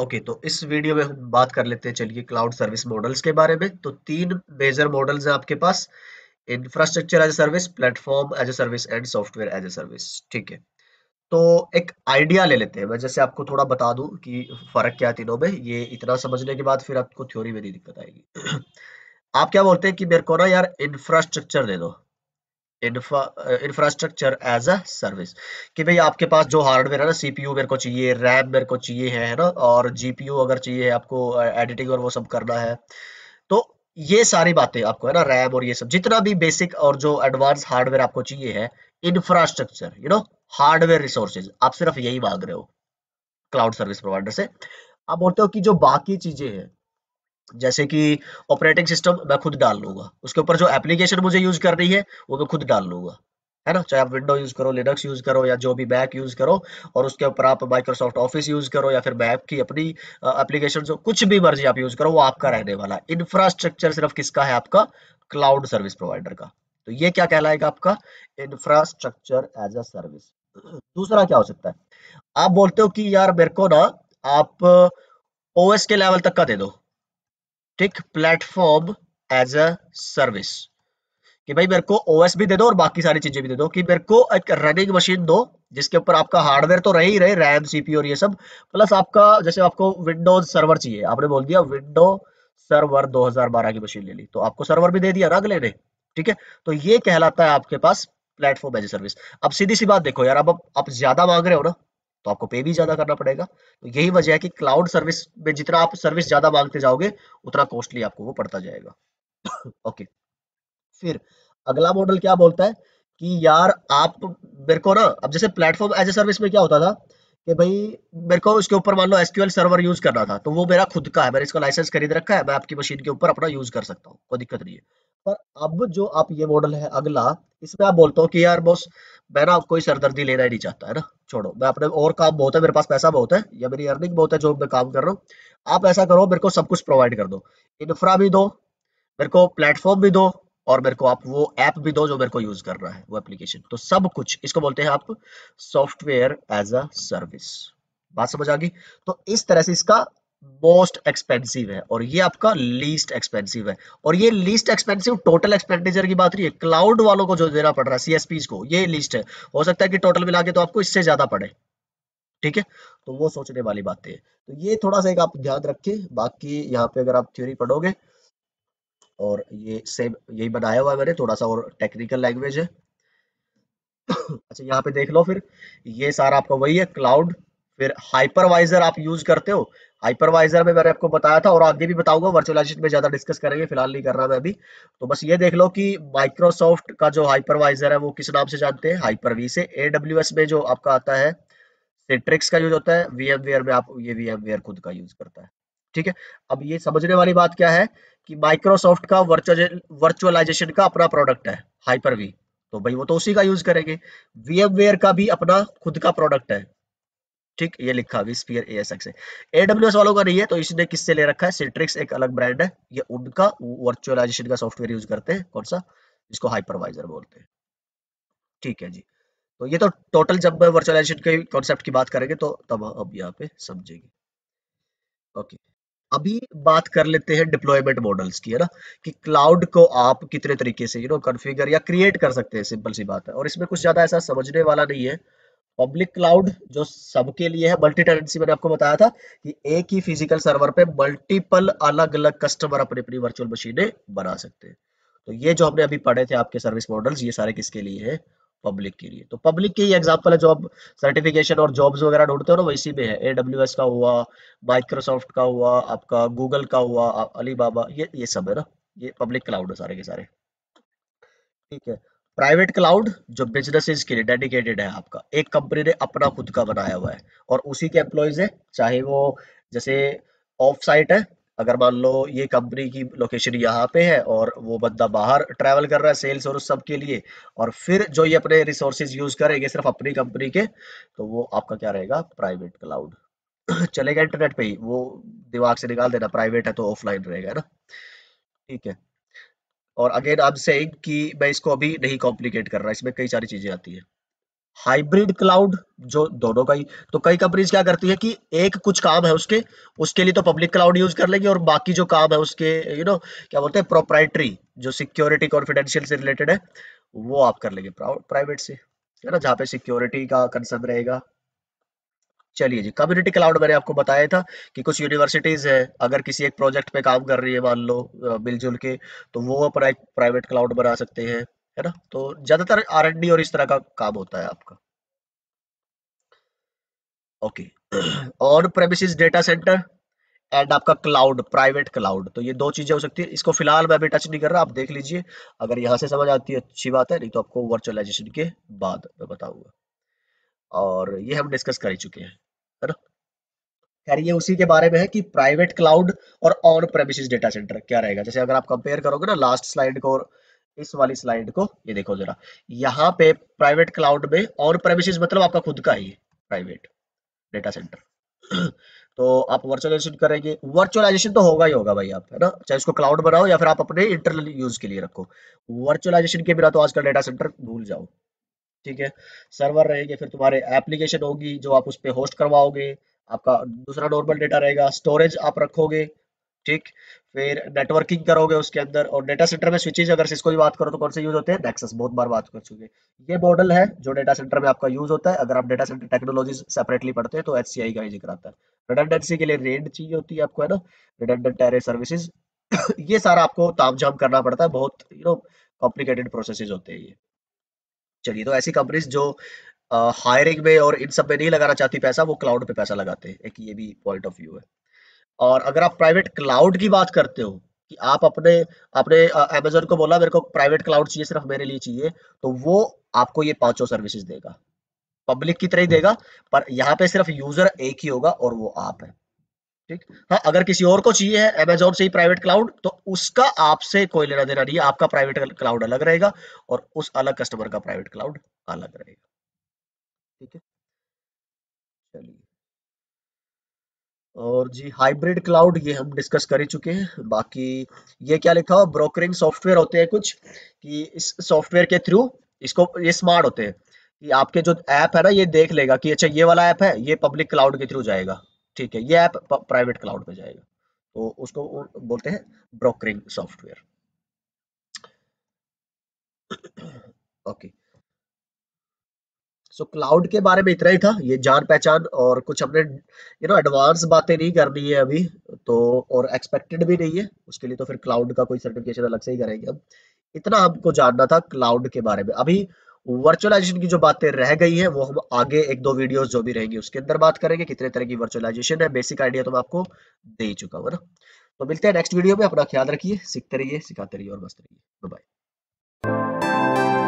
okay तो इस video में हम बात कर लेते हैं चलिए क्लाउड सर्विस मॉडल्स के बारे में तो तीन मेजर मॉडल्स हैं आपके पास infrastructure as a service platform as a service and software as a service ठीक है तो एक आइडिया ले लेते हैं मैं जैसे आपको थोड़ा बता दूं कि फर्क क्या है तीनों में ये इतना समझने के बाद फिर आपको थ्योरी में नहीं दिक्कत आएगी आप क्या बोलते हैं कि मेरे को ना यार इंफ्रास्ट्रक्चर दे दो इंफ्रास्ट्रक्चर एज अ सर्विस कि भाई आपके पास जो हार्डवेयर है ना सीपीयू मेरे को चाहिए रैम मेरे को चाहिए है ना और जीपीयू अगर चाहिए आपको एडिटिंग और वो सब करना है तो ये सारी बातें आपको है ना रैम और ये सब जितना भी बेसिक और जो एडवांस हार्डवेयर आपको चाहिए है infrastructure you know hardware resources आप सिर्फ यही मांग रहे हो क्लाउड सर्विस प्रोवाइडर से आप बोलते हो कि जो बाकी चीजें हैं जैसे कि ऑपरेटिंग सिस्टम मैं खुद डाल लूंगा उसके ऊपर जो एप्लीकेशन मुझे यूज कर रही है वो मैं खुद डाल लूंगा है ना चाहे आप विंडो यूज करो लिनक्स यूज करो या जो भी मैक यूज करो और उसके ऊपर आप माइक्रोसॉफ्ट ऑफिस यूज करो या फिर मैप की अपनी एप्लीकेशन जो कुछ भी मर्जी आप यूज करो वो आपका रहने वाला इंफ्रास्ट्रक्चर सिर्फ किसका है आपका क्लाउड सर्विस प्रोवाइडर का तो ये क्या कहलाएगा आपका इंफ्रास्ट्रक्चर एज अ सर्विस दूसरा क्या हो सकता है आप बोलते हो कि यार मेरे को ना आप ओएस के लेवल तक का दे दो tick platform as a service कि भाई मेरे को ओएस भी दे दो और बाकी सारी चीजें भी दे दो कि मेरे को एक रनिंग मशीन दो जिसके ऊपर आपका हार्डवेयर तो रहे ही रहे रैम सीपी और ये सब प्लस आपका जैसे आपको विंडोज सर्वर चाहिए आपने बोल दिया विंडो सर्वर 2012 की मशीन ले ली तो आपको सर्वर भी दे दिया ना अगले ने ठीक है तो ये कहलाता है आपके पास प्लेटफॉर्म एज ए सर्विस अब सीधी सी बात देखो यार अब आप ज्यादा मांग रहे हो ना तो आपको पे भी ज्यादा करना पड़ेगा तो यही वजह है कि क्लाउड सर्विस में जितना आप सर्विस ज्यादा मांगते जाओगे उतना कॉस्टली आपको वो पड़ता जाएगा ओके फिर अगला मॉडल क्या बोलता है कि यार आप मेरे को ना अब जैसे प्लेटफॉर्म एज ए सर्विस में क्या होता था कि भाई मेरे को उसके ऊपर मान लो एसक्यूएल सर्वर यूज करना था तो वो मेरा खुद का है मैंने इसका लाइसेंस खरीद रखा है मैं आपकी मशीन के ऊपर अपना यूज कर सकता हूँ कोई दिक्कत नहीं है पर अब जो आप ये मॉडल है अगला इसमें आप बोलते हो कि यार बॉस मैं ना कोई सरदर्दी लेना ही नहीं चाहता है ना छोड़ो मैं अपने और काम बहुत है मेरे पास पैसा बहुत है या मेरी अर्निंग बहुत है जो मैं काम कर रहा हूँ आप ऐसा करो मेरे को सब कुछ प्रोवाइड कर दो इन्फ्रा भी दो मेरे को प्लेटफॉर्म भी दो और मेरे को आप वो ऐप भी दो जो मेरे को यूज कर रहा है वो एप्लीकेशन तो सब कुछ इसको बोलते हैं आप सॉफ्टवेयर एज अ सर्विस बात समझ आ गई तो इस तरह से इसका मोस्ट एक्सपेंसिव है और ये आपका लीस्ट एक्सपेंसिव है और ये लीस्ट एक्सपेंसिव टोटल एक्सपेंडिचर की बात रही है क्लाउड वालों को जो देना पड़ रहा है सीएसपी को ये लिस्ट है हो सकता है कि टोटल मिला के तो आपको इससे ज्यादा पड़े ठीक है तो वो सोचने वाली बात है तो ये थोड़ा सा एक आप ध्यान रखिए बाकी यहाँ पे अगर आप थ्योरी पढ़ोगे और ये सेम यही बनाया हुआ है मैंने थोड़ा सा और टेक्निकल लैंग्वेज है अच्छा यहाँ पे देख लो फिर ये सारा आपका वही है क्लाउड फिर हाइपरवाइजर आप यूज करते हो हाइपरवाइजर में मैंने आपको बताया था और आगे भी बताऊंगा वर्चुअलाइजेशन में ज्यादा डिस्कस करेंगे फिलहाल नहीं कर रहा मैं अभी तो बस ये देख लो कि माइक्रोसॉफ्ट का जो हाइपरवाइजर है वो किस नाम से जानते हैं हाइपर वी से एडब्ल्यू में जो आपका आता है सिट्रिक्स का यूज होता है वीएमवेयर में आप ये वीएम खुद का यूज करता है ठीक है अब ये समझने वाली बात क्या है कि माइक्रोसॉफ्ट का वर्चुअलाइजेशन का अपना प्रोडक्ट है हाइपर वी तो भाई वो तो उसी का यूज करेंगे वेयर का भी अपना खुद का प्रोडक्ट है ठीक ये लिखा हुआ स्पीयर A S X A W S वालों का नहीं है तो इसने किससे ले रखा है सिल्ट्रिक्स एक अलग ब्रांड है ये उनका वर्चुअलाइजेशन का सॉफ्टवेयर यूज करते हैं कौन सा इसको हाइपरवाइजर बोलते हैं ठीक है जी तो ये तो टोटल जब वर्चुअलाइजेशन के कॉन्सेप्ट की बात करेंगे तो तब अब यहाँ पे समझेंगे ओके अभी बात कर लेते हैं डिप्लॉयमेंट मॉडल्स की है ना कि क्लाउड को आप कितने तरीके से यू नो कॉन्फ़िगर या क्रिएट कर सकते हैं सिंपल सी बात है और इसमें कुछ ज्यादा ऐसा समझने वाला नहीं है पब्लिक क्लाउड जो सबके लिए है मल्टी टेनेंसी मैंने आपको बताया था कि एक ही फिजिकल सर्वर पे मल्टीपल अलग अलग कस्टमर अपनी अपनी वर्चुअल मशीनें बना सकते हैं तो ये जो हमने अभी पढ़े थे आपके सर्विस मॉडल्स ये सारे किसके लिए है पब्लिक के लिए तो पब्लिक के ही एग्जाम्पल है जॉब सर्टिफिकेशन और जॉब्स वगैरह ढूंढते हो ना वैसी में है एडब्ल्यू का हुआ माइक्रोसॉफ्ट का हुआ आपका गूगल का हुआ अली ये ये सब है ना ये पब्लिक क्लाउड है सारे के सारे ठीक है प्राइवेट क्लाउड जो बिजनेसेस के लिए डेडिकेटेड है आपका एक कंपनी ने अपना खुद का बनाया हुआ है और उसी के एम्प्लॉयज है चाहे वो जैसे ऑफ साइट है अगर मान लो ये कंपनी की लोकेशन यहाँ पे है और वो बंदा बाहर ट्रैवल कर रहा है सेल्स और उस सब के लिए और फिर जो ये अपने रिसोर्सेज यूज करेंगे सिर्फ अपनी कंपनी के तो वो आपका क्या रहेगा प्राइवेट क्लाउड चलेगा इंटरनेट पे ही वो दिमाग से निकाल देना प्राइवेट है तो ऑफलाइन रहेगा ना ठीक है और अगेन आई एम सेइंग कि मैं इसको अभी नहीं कॉम्प्लिकेट कर रहा इसमें कई सारी चीजें आती है हाइब्रिड क्लाउड जो दोनों का ही तो कई कंपनीज क्या करती है कि एक कुछ काम है उसके उसके लिए तो पब्लिक क्लाउड यूज कर लेगी और बाकी जो काम है उसके यू you नो know, क्या बोलते हैं प्रोप्राइटरी जो सिक्योरिटी कॉन्फिडेंशियल से रिलेटेड है वो आप कर लेंगे प्राइवेट से है ना जहां पे सिक्योरिटी का कंसर्न रहेगा चलिए जी कम्युनिटी क्लाउड मैंने आपको बताया था कि कुछ यूनिवर्सिटीज है अगर किसी एक प्रोजेक्ट पे काम कर रही है मान लो मिलजुल के तो वो अपना एक प्राइवेट क्लाउड बना सकते हैं है ना तो ज्यादातर आर एंड डी और इस तरह का काम होता है आपका ओके और प्रेमिस डेटा सेंटर एंड आपका क्लाउड प्राइवेट क्लाउड तो ये दो चीजें हो सकती है इसको फिलहाल मैं अभी टच नहीं कर रहा आप देख लीजिए अगर यहाँ से समझ आती है अच्छी बात है नहीं तो आपको वर्चुअलाइजेशन के बाद मैं बताऊंगा और ये हम डिस्कस कर ही चुके हैं है ना खैर ये उसी के बारे में है कि प्राइवेट क्लाउड और ऑन प्रेमिस डेटा सेंटर क्या रहेगा जैसे अगर आप कंपेयर करोगे ना लास्ट स्लाइड को और इस वाली स्लाइड को ये देखो जरा यहाँ पे प्राइवेट क्लाउड में ऑन प्रेमिस मतलब आपका खुद का ही प्राइवेट डेटा सेंटर तो आप वर्चुअलाइजेशन करेंगे वर्चुअलाइजेशन तो होगा ही होगा भाई आप है ना चाहे उसको क्लाउड बनाओ या फिर आप अपने इंटरनल यूज के लिए रखो वर्चुअलाइजेशन के बिना तो आजकल डेटा सेंटर भूल जाओ ठीक है सर्वर रहेंगे फिर तुम्हारे एप्लीकेशन होगी जो आप उस पर होस्ट करवाओगे आपका दूसरा नॉर्मल डेटा रहेगा स्टोरेज आप रखोगे ठीक फिर नेटवर्किंग करोगे उसके अंदर और डेटा सेंटर में स्विचेज अगर सिस्को की बात करो तो कौन से यूज होते हैं नेक्सस बहुत बार बात कर चुके ये मॉडल है जो डेटा सेंटर में आपका यूज होता है अगर आप डेटा सेंटर टेक्नोलॉजी सेपरेटली पढ़ते हैं तो एच का ही जिक्र आता है रिडेंडेंसी के लिए रेंड चाहिए होती है आपको है ना रिडेंडेंट एरे सर्विसेज ये सारा आपको तामझाम करना पड़ता है बहुत यू नो कॉम्प्लिकेटेड प्रोसेसेज होते हैं ये चलिए तो ऐसी कंपनीज जो हायरिंग में और इन सब में नहीं लगाना चाहती पैसा वो क्लाउड पे पैसा लगाते हैं एक ये भी पॉइंट ऑफ व्यू है और अगर आप प्राइवेट क्लाउड की बात करते हो कि आप अपने अपने अमेजोन को बोला मेरे को प्राइवेट क्लाउड चाहिए सिर्फ मेरे लिए चाहिए तो वो आपको ये पांचों सर्विसेज देगा पब्लिक की तरह ही देगा पर यहाँ पे सिर्फ यूजर एक ही होगा और वो आप है ठीक हाँ अगर किसी और को चाहिए है अमेजोन से ही प्राइवेट क्लाउड तो उसका आपसे कोई लेना देना नहीं है आपका प्राइवेट क्लाउड अलग रहेगा और उस अलग कस्टमर का प्राइवेट क्लाउड अलग रहेगा ठीक है चलिए और जी हाइब्रिड क्लाउड ये हम डिस्कस कर ही चुके हैं बाकी ये क्या लिखा हो ब्रोकरिंग सॉफ्टवेयर होते हैं कुछ कि इस सॉफ्टवेयर के थ्रू इसको ये स्मार्ट होते हैं कि आपके जो ऐप है ना ये देख लेगा कि अच्छा ये वाला ऐप है ये पब्लिक क्लाउड के थ्रू जाएगा ठीक है ये ऐप प्राइवेट क्लाउड पे जाएगा तो उसको बोलते हैं brokering software okay so cloud के बारे में इतना ही था ये जान पहचान और कुछ हमने यू नो एडवांस बातें नहीं करनी है अभी तो और एक्सपेक्टेड भी नहीं है उसके लिए तो फिर क्लाउड का कोई सर्टिफिकेशन अलग से ही करेंगे हम इतना हमको जानना था क्लाउड के बारे में अभी वर्चुअलाइजेशन की जो बातें रह गई है वो हम आगे एक दो वीडियोस जो भी रहेंगी उसके अंदर बात करेंगे कितने तरह की वर्चुअलाइजेशन है बेसिक आइडिया तो मैं आपको दे ही चुका हूँ ना तो मिलते हैं नेक्स्ट वीडियो में अपना ख्याल रखिए सीखते रहिए सिखाते रहिए और मस्त रहिए बाय